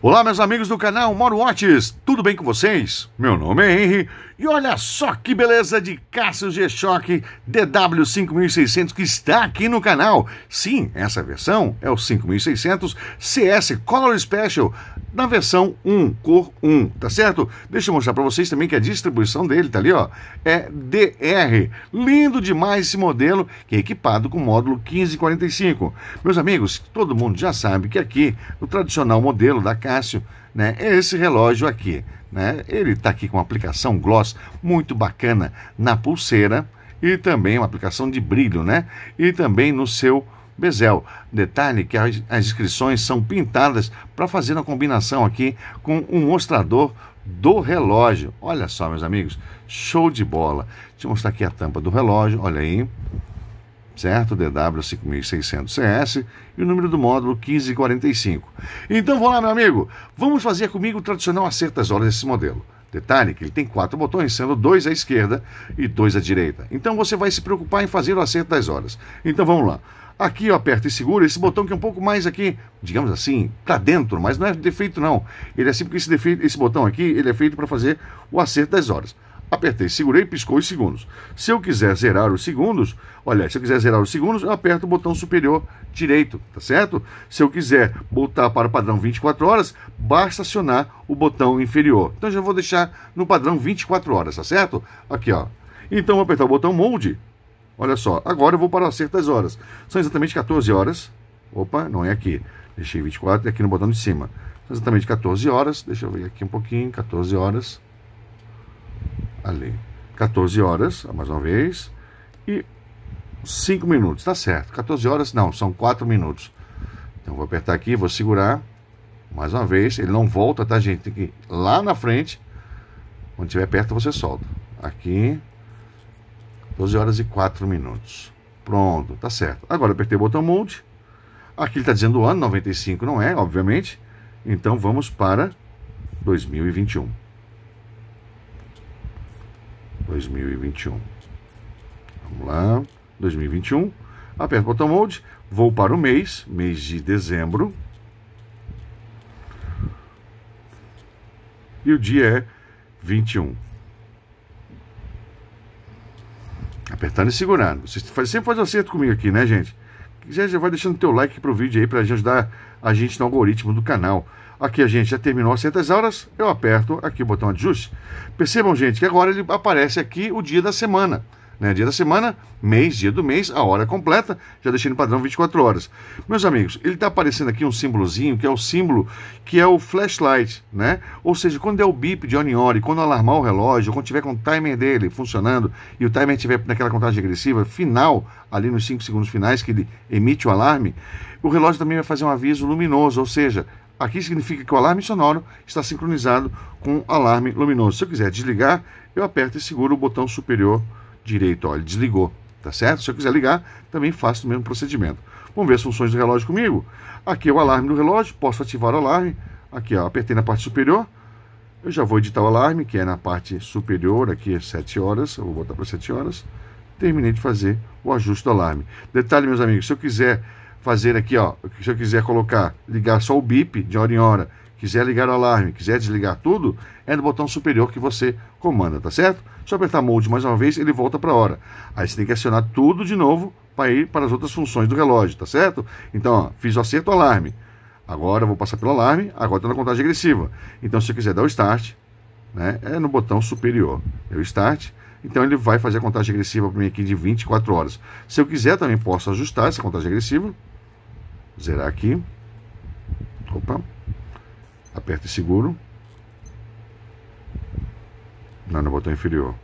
Olá, meus amigos do canal Moro Watches, tudo bem com vocês? Meu nome é Henry e olha só que beleza de Cassius G-Shock DW5600 que está aqui no canal. Sim, essa versão é o 5600 CS Color Special, na versão 1, cor 1, tá certo? Deixa eu mostrar para vocês também que a distribuição dele, tá ali, ó, é DR. Lindo demais esse modelo, que é equipado com módulo 1545. Meus amigos, todo mundo já sabe que aqui, o tradicional modelo da Cássio, né, é esse relógio aqui, né? Ele está aqui com uma aplicação gloss muito bacana na pulseira e também uma aplicação de brilho, né? E também no seu Bezel. É detalhe que as, inscrições são pintadas para fazer uma combinação aqui com um mostrador do relógio. Olha só, meus amigos, show de bola. Deixa eu mostrar aqui a tampa do relógio, olha aí. Certo? DW5600CS e o número do módulo 1545. Então vamos lá, meu amigo. Vamos fazer comigo o tradicional acerto das horas desse modelo. Detalhe que ele tem quatro botões, sendo dois à esquerda e dois à direita. Então você vai se preocupar em fazer o acerto das horas. Então vamos lá. Aqui eu aperto e seguro esse botão que é um pouco mais aqui, digamos assim, tá dentro, mas não é defeito não. Ele é assim porque esse, defeito, esse botão aqui ele é feito para fazer o acerto das horas. Apertei, segurei, piscou os segundos. Se eu quiser zerar os segundos, olha, se eu quiser zerar os segundos, eu aperto o botão superior direito, tá certo? Se eu quiser voltar para o padrão 24 horas, basta acionar o botão inferior. Então já vou deixar no padrão 24 horas, tá certo? Aqui, ó. Então vou apertar o botão Mode, Olha só, agora eu vou para o acerto das horas. São exatamente 14 horas. Opa, não é aqui. Deixei 24 e aqui no botão de cima. São exatamente 14 horas. Deixa eu ver aqui um pouquinho. 14 horas. Ali. 14 horas, mais uma vez. E 5 minutos, tá certo. 14 horas, não, são 4 minutos. Então vou apertar aqui, vou segurar. Mais uma vez, ele não volta, tá, gente? Tem que ir lá na frente. Quando estiver perto, você solta. Aqui, 12 horas e 4 minutos. Pronto, tá certo. Agora eu apertei o botão Mode. Aqui ele está dizendo o ano, 95 não é, obviamente. Então vamos para 2021. 2021. Vamos lá. 2021. Aperto o botão Mode. Vou para o mês, mês de dezembro. E o dia é 21. apertando e segurando. Vocês sempre fazem acerto comigo aqui, né, gente? Já, já vai deixando teu like pro vídeo aí para ajudar a gente no algoritmo do canal. Aqui a gente já terminou as certas aulas, eu aperto aqui o botão ajuste. Percebam, gente, que agora ele aparece aqui o dia da semana né? Dia da semana, mês, dia do mês, a hora completa, já deixei no padrão 24 horas. Meus amigos, ele está aparecendo aqui um símbolozinho, que é o símbolo que é o flashlight, né? Ou seja, quando der é o bip de on e quando alarmar o relógio, quando tiver com o timer dele funcionando e o timer tiver naquela contagem agressiva final, ali nos 5 segundos finais que ele emite o alarme, o relógio também vai fazer um aviso luminoso, ou seja, aqui significa que o alarme sonoro está sincronizado com o alarme luminoso. Se eu quiser desligar, eu aperto e seguro o botão superior direito. Ó, ele desligou, tá certo? Se eu quiser ligar, também faço o mesmo procedimento. Vamos ver as funções do relógio comigo. Aqui é o alarme do relógio, posso ativar o alarme. Aqui, ó, apertei na parte superior. Eu já vou editar o alarme, que é na parte superior, aqui é 7 horas. Eu vou botar para 7 horas. Terminei de fazer o ajuste do alarme. Detalhe, meus amigos, se eu quiser fazer aqui, ó, se eu quiser colocar, ligar só o bip de hora em hora quiser ligar o alarme, quiser desligar tudo, é no botão superior que você comanda, tá certo? Se eu apertar Mode mais uma vez, ele volta para a hora. Aí você tem que acionar tudo de novo para ir para as outras funções do relógio, tá certo? Então, ó, fiz o acerto alarme. Agora vou passar pelo alarme, agora está na contagem agressiva. Então, se eu quiser dar o Start, né, é no botão superior. É o Start. Então ele vai fazer a contagem agressiva para mim aqui de 24 horas. Se eu quiser, também posso ajustar essa contagem agressiva. Zerar aqui. Opa, aperta e seguro. Não, no botão inferior.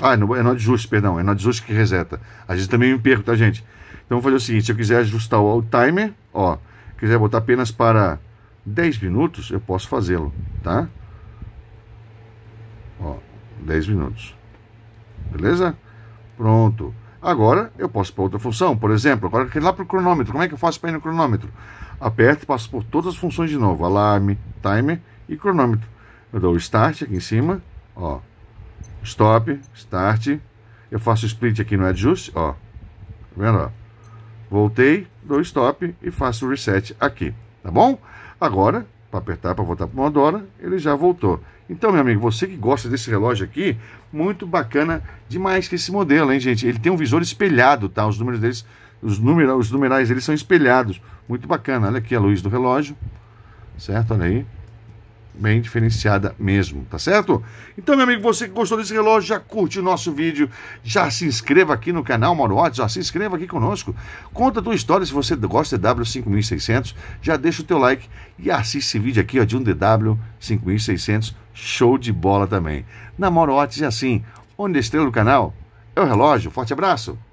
Ah, é no, é no ajuste, perdão. É no ajuste que reseta. a gente também me perco, tá, gente? Então, vou fazer o seguinte. Se eu quiser ajustar o, timer, ó. Quiser botar apenas para 10 minutos, eu posso fazê-lo, tá? Ó, 10 minutos. Beleza? Pronto. Agora eu posso para outra função, por exemplo, agora eu quero ir lá para o cronômetro. Como é que eu faço para ir no cronômetro? Aperto e passo por todas as funções de novo: alarme, timer e cronômetro. Eu dou start aqui em cima, ó. Stop, start. Eu faço split aqui no adjust, ó. Tá vendo, ó? Voltei, dou stop e faço reset aqui, tá bom? Agora para apertar para voltar para uma hora, ele já voltou. Então, meu amigo, você que gosta desse relógio aqui, muito bacana demais que esse modelo, hein, gente? Ele tem um visor espelhado, tá? Os números deles, os, numera, os numerais deles são espelhados. Muito bacana. Olha aqui a luz do relógio, certo? Olha aí bem diferenciada mesmo, tá certo? Então, meu amigo, você que gostou desse relógio, já curte o nosso vídeo, já se inscreva aqui no canal Mauro Otis, já se inscreva aqui conosco, conta a tua história se você gosta de W5600, já deixa o teu like e assiste esse vídeo aqui ó, de um DW5600, show de bola também. Na Mauro Otis é assim, onde a estrela canal é o relógio, forte abraço!